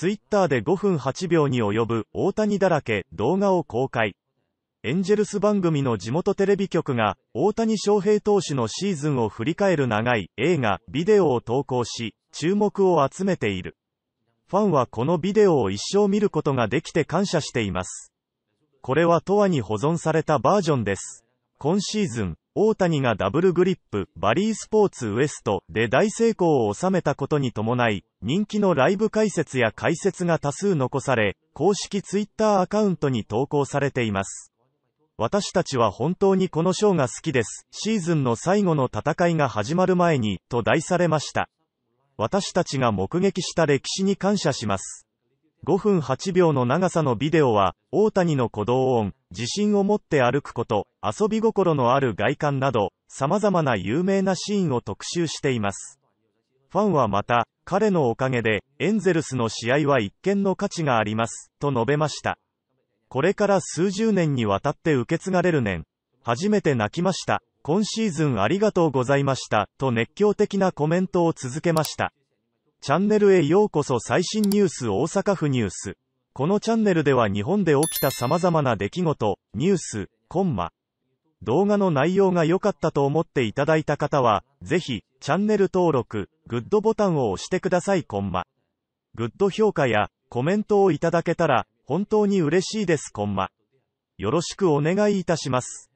ツイッターで5分8秒に及ぶ大谷だらけ動画を公開。エンジェルス番組の地元テレビ局が、大谷翔平投手のシーズンを振り返る長い映画、ビデオを投稿し、注目を集めている。ファンはこのビデオを一生見ることができて感謝しています。これは永遠に保存されたバージョンです。今シーズン、大谷がダブルグリップ、バリースポーツウエストで大成功を収めたことに伴い、人気のライブ解説や解説が多数残され、公式ツイッターアカウントに投稿されています。私たちは本当にこのショーが好きです。シーズンの最後の戦いが始まる前に、と題されました。私たちが目撃した歴史に感謝します。5分8秒の長さのビデオは、大谷の鼓動音、自信を持って歩くこと、遊び心のある外観など、様々な有名なシーンを特集しています。ファンはまた、彼のおかげで、エンゼルスの試合は一見の価値があります、と述べました。これから数十年にわたって受け継がれる年。初めて泣きました。今シーズンありがとうございました、と熱狂的なコメントを続けました。チャンネルへようこそ最新ニュース大阪府ニュース。このチャンネルでは日本で起きた様々な出来事、ニュース、コンマ。動画の内容が良かったと思っていただいた方は、ぜひ、チャンネル登録、グッドボタンを押してくださいコンマ。グッド評価やコメントをいただけたら、本当に嬉しいですコンマ。よろしくお願いいたします。